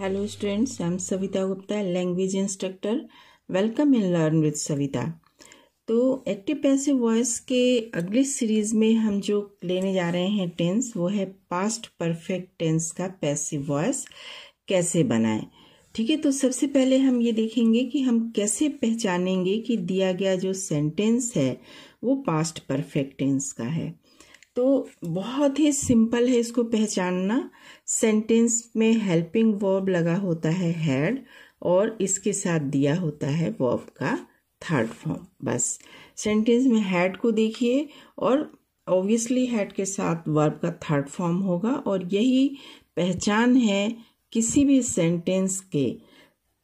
Hello students I am Savita Gupta language instructor welcome in learn with Savita तो active passive voice के अगली series में हम जो लेने जा रहे हैं टेंस वो है पास्ट परफेक्ट टेंस का पैसिव वॉइस कैसे बनाएं ठीक है तो सबसे पहले हम ये देखेंगे कि हम कैसे पहचानेंगे कि दिया गया जो सेंटेंस है वो पास्ट परफेक्ट टेंस का है तो बहुत ही सिंपल है इसको पहचानना सेंटेंस में हेल्पिंग वर्ब लगा होता है हैड और इसके साथ दिया होता है वर्ब का थर्ड फॉर्म बस सेंटेंस में हैड को देखिए और ऑब्वियसली हैड के साथ वर्ब का थर्ड फॉर्म होगा और यही पहचान है किसी भी सेंटेंस के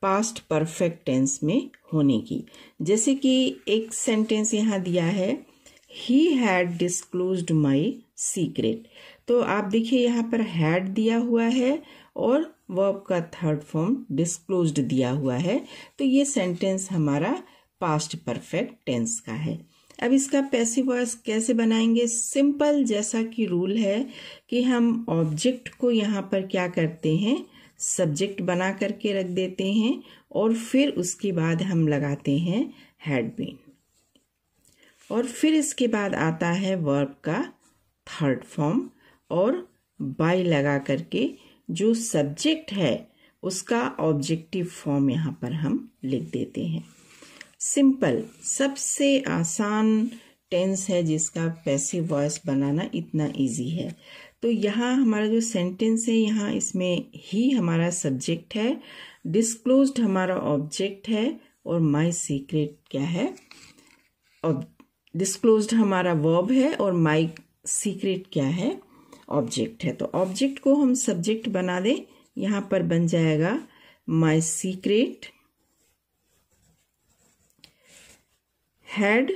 पास्ट परफेक्ट टेंस में होने की जैसे कि एक सेंटेंस यहाँ दिया है he had disclose my secret तो आप देखिए यहाँ पर हैड दिया हुआ है और वर्ब का थर्ड फॉर्म डिस्क्लोज दिया हुआ है तो ये सेंटेंस हमारा पास्ट परफेक्ट टेंस का है अब इसका पैसे वॉइस कैसे बनाएंगे सिंपल जैसा कि रूल है कि हम ऑब्जेक्ट को यहाँ पर क्या करते हैं सब्जेक्ट बना करके रख देते हैं और फिर उसके बाद हम लगाते हैं हैड और फिर इसके बाद आता है वर्ब का थर्ड फॉर्म और बाई लगा करके जो सब्जेक्ट है उसका ऑब्जेक्टिव फॉर्म यहाँ पर हम लिख देते हैं सिंपल सबसे आसान टेंस है जिसका पैसिव वॉइस बनाना इतना इजी है तो यहाँ हमारा जो सेंटेंस है यहाँ इसमें ही हमारा सब्जेक्ट है डिस्क्लोज्ड हमारा ऑब्जेक्ट है और माय सीक्रेट क्या है डिस्क्लोज हमारा वर्ब है और माई सीक्रेट क्या है ऑब्जेक्ट है तो ऑब्जेक्ट को हम सब्जेक्ट बना दें यहां पर बन जाएगा माई सीक्रेट हैड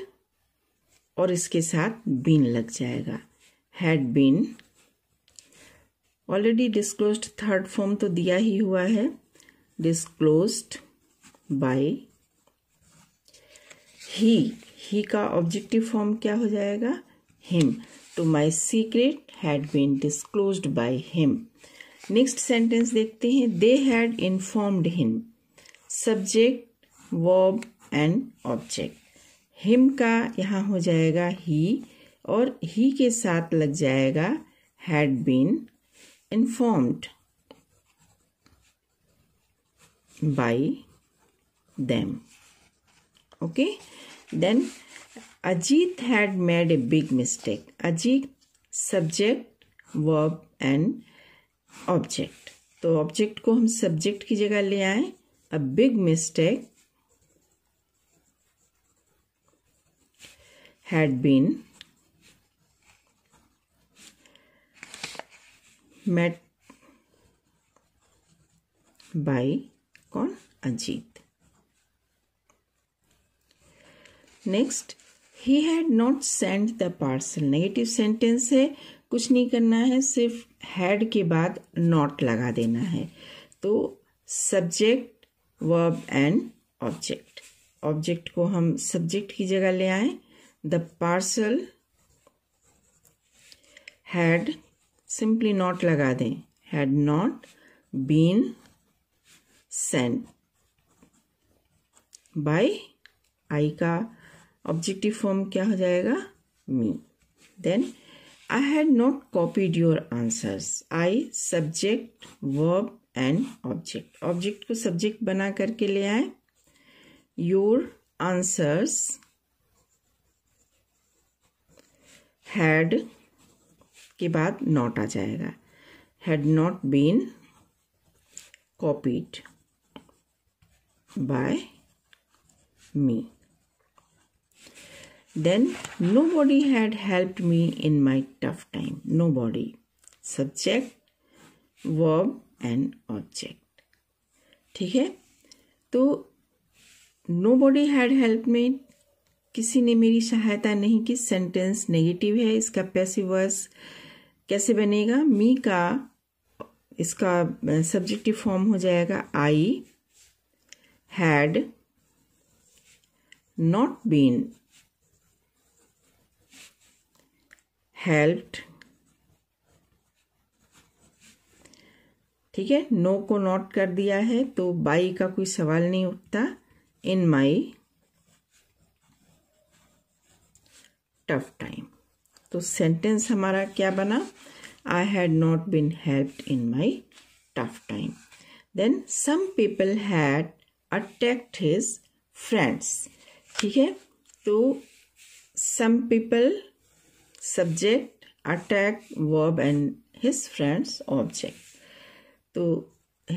और इसके साथ बीन लग जाएगा had been already disclose third form तो दिया ही हुआ है डिस्क्लोज बाय ही ही का ऑब्जेक्टिव फॉर्म क्या हो जाएगा हिम तो my secret had been disclose by him next sentence देखते हैं they had informed him subject verb and object him का यहाँ हो जाएगा ही और ही के साथ लग जाएगा had been informed by okay okay Then Ajit had made a big mistake. Ajit, subject, verb and object. तो ऑब्जेक्ट को हम सब्जेक्ट की जगह ले आए a big mistake had been made by कौन Ajit next he had not send the parcel negative sentence है कुछ नहीं करना है सिर्फ हैड के बाद नॉट लगा देना है तो subject verb and object object को हम सब्जेक्ट की जगह ले आए the parcel had simply not लगा दें had not been send by I का ऑब्जेक्टिव फॉर्म क्या हो जाएगा me then I had not copied your answers I subject verb and object object को सब्जेक्ट बना करके ले आए योर आंसर्स हैड के बाद नॉट आ जाएगा had not been copied by me Then nobody had helped me in my tough time. Nobody. Subject, verb and object. ठीक है तो नो बॉडी हैड हेल्प में किसी ने मेरी सहायता नहीं की सेंटेंस नेगेटिव है इसका पैसिव वर्स कैसे बनेगा मी का इसका सब्जेक्टिव फॉर्म हो जाएगा I had not been helped ठीक है नो को नोट कर दिया है तो बाई का कोई सवाल नहीं उठता इन माई टफ टाइम तो सेंटेंस हमारा क्या बना I had not been helped in my tough time then some people had attacked his friends ठीक है तो some people subject attack verb and his friends object तो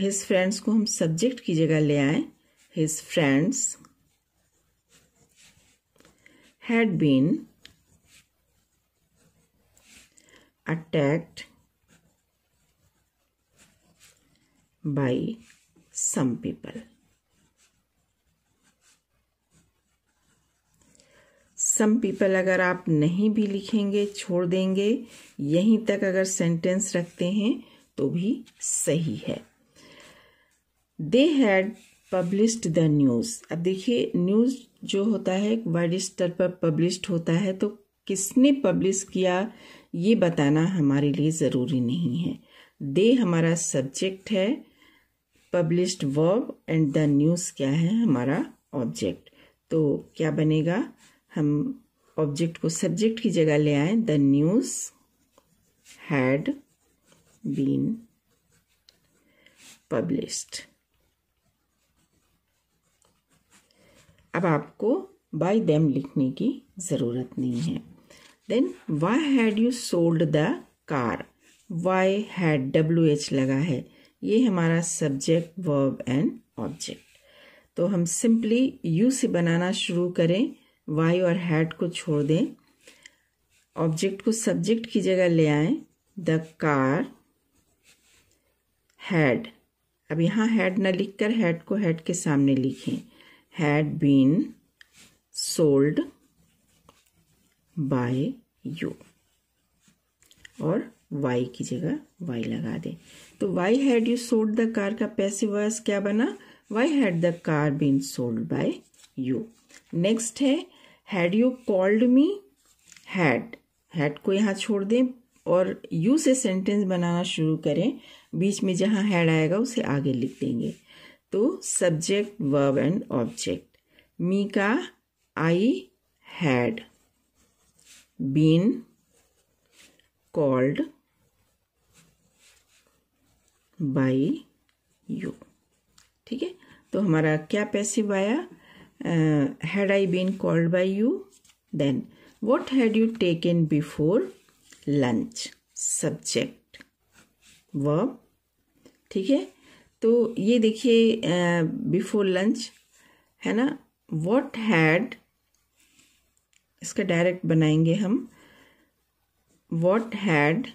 हिज फ्रेंड्स को हम सब्जेक्ट की जगह ले आए his friends had been attacked by some people some people अगर आप नहीं भी लिखेंगे छोड़ देंगे यहीं तक अगर सेंटेंस रखते हैं तो भी सही है they had published the news अब देखिए न्यूज़ जो होता है वर्ड स्तर पर पब्लिश्ड होता है तो किसने पब्लिश किया ये बताना हमारे लिए ज़रूरी नहीं है दे हमारा सब्जेक्ट है published verb and the news क्या है हमारा ऑब्जेक्ट तो क्या बनेगा हम ऑब्जेक्ट को सब्जेक्ट की जगह ले आए the news had been published अब आपको बाय देम लिखने की ज़रूरत नहीं है then why had you sold the car why had W H लगा है ये हमारा सब्जेक्ट वर्ब एंड ऑब्जेक्ट तो हम सिंपली यू से बनाना शुरू करें वाई और हैड को छोड़ दें ऑब्जेक्ट को सब्जेक्ट की जगह ले आए द कार हैड अब यहाँ हैड ना लिखकर हैड को हैड के सामने लिखें had been sold by you और वाई की जगह वाई लगा दें तो why had you sold the car का पैसे वर्स क्या बना why had the car been sold by you next है had you called me had had को यहाँ छोड़ दें और यू से सेंटेंस बनाना शुरू करें बीच में जहाँ हैड आएगा उसे आगे लिख देंगे तो subject verb and object me का I had been called by you ठीक है तो हमारा क्या पैसिव आया uh, had I been called by you? Then, what had you taken before lunch? Subject. Verb. ठीक है तो ये देखिए बिफोर लंच है ना वॉट हैड इसका डायरेक्ट बनाएंगे हम वॉट हैड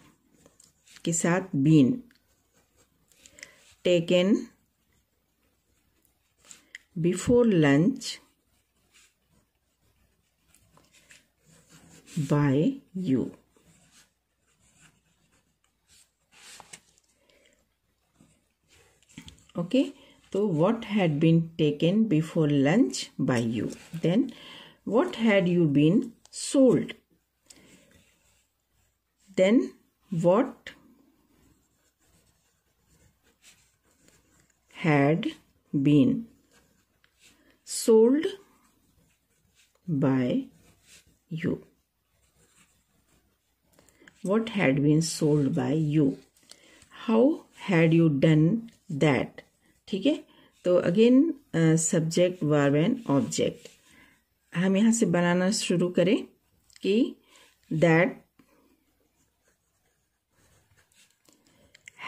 के साथ been taken before lunch by you. Okay, so what had been taken before lunch by you? Then what had you been sold? Then what had been sold by you what had been sold by you how had you done that ठीक है तो again subject verb and object हम यहाँ से बनाना शुरू करें कि that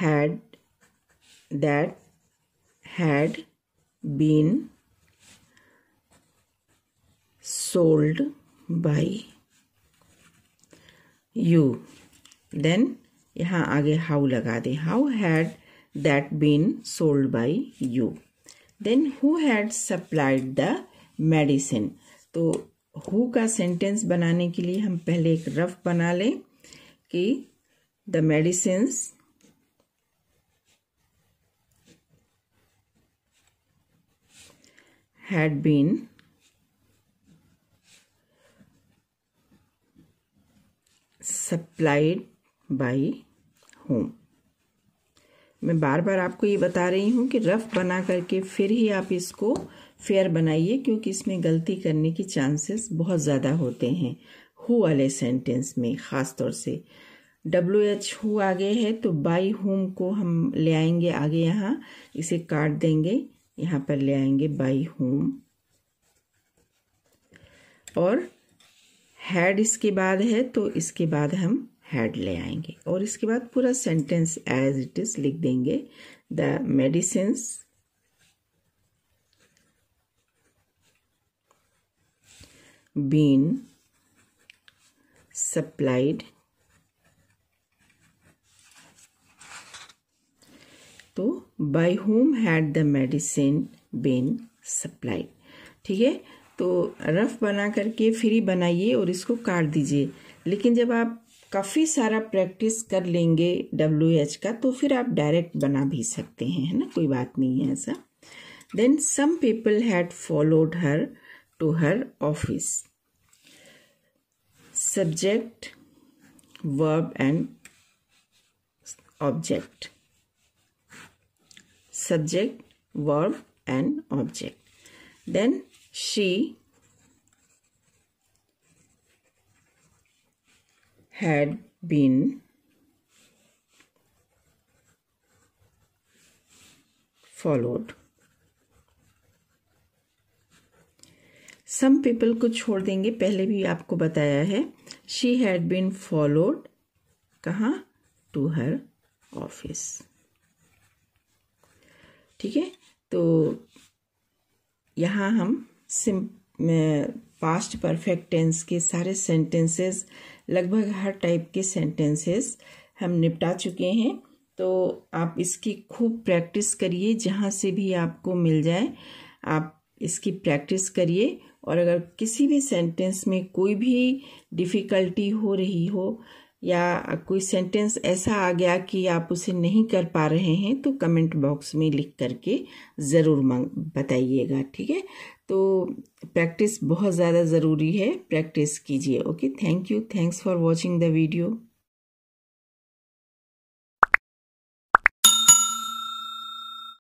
had that had been sold by you then यहाँ आगे how लगा दें how had that been sold by you then who had supplied the medicine तो who का sentence बनाने के लिए हम पहले एक rough बना लें कि the medicines had been supplied by whom मैं बार बार आपको ये बता रही हूँ कि रफ बना करके फिर ही आप इसको फेयर बनाइए क्योंकि इसमें गलती करने की चांसेस बहुत ज़्यादा होते हैं हु वाले सेंटेंस में ख़ास तौर से डब्ल्यू एच हु आगे है तो बाई होम को हम ले आएंगे आगे यहाँ इसे काट देंगे यहाँ पर ले आएंगे बाई होम और हैड इसके बाद है तो इसके बाद हम हेड ले आएंगे और इसके बाद पूरा सेंटेंस एज इट इज लिख देंगे द मेडिसिन बीन सप्लाइड तो by whom had the medicine been supplied ठीक है तो रफ बना करके फ्री बनाइए और इसको काट दीजिए लेकिन जब आप काफ़ी सारा प्रैक्टिस कर लेंगे डब्ल्यू एच का तो फिर आप डायरेक्ट बना भी सकते हैं है ना कोई बात नहीं है ऐसा then some people had followed her to her office subject verb and object subject verb and object then she had been followed. Some people को छोड़ देंगे पहले भी आपको बताया है शी हैड बीन फॉलोड कहा टू हर ऑफिस ठीक है तो यहां हम सिम पास्ट परफेक्ट टेंस के सारे सेंटेंसेस लगभग हर टाइप के सेंटेंसेस हम निपटा चुके हैं तो आप इसकी खूब प्रैक्टिस करिए जहाँ से भी आपको मिल जाए आप इसकी प्रैक्टिस करिए और अगर किसी भी सेंटेंस में कोई भी डिफ़िकल्टी हो रही हो या कोई सेंटेंस ऐसा आ गया कि आप उसे नहीं कर पा रहे हैं तो कमेंट बॉक्स में लिख करके ज़रूर मांग बताइएगा ठीक है तो प्रैक्टिस बहुत ज़्यादा ज़रूरी है प्रैक्टिस कीजिए okay thank you thanks for watching the video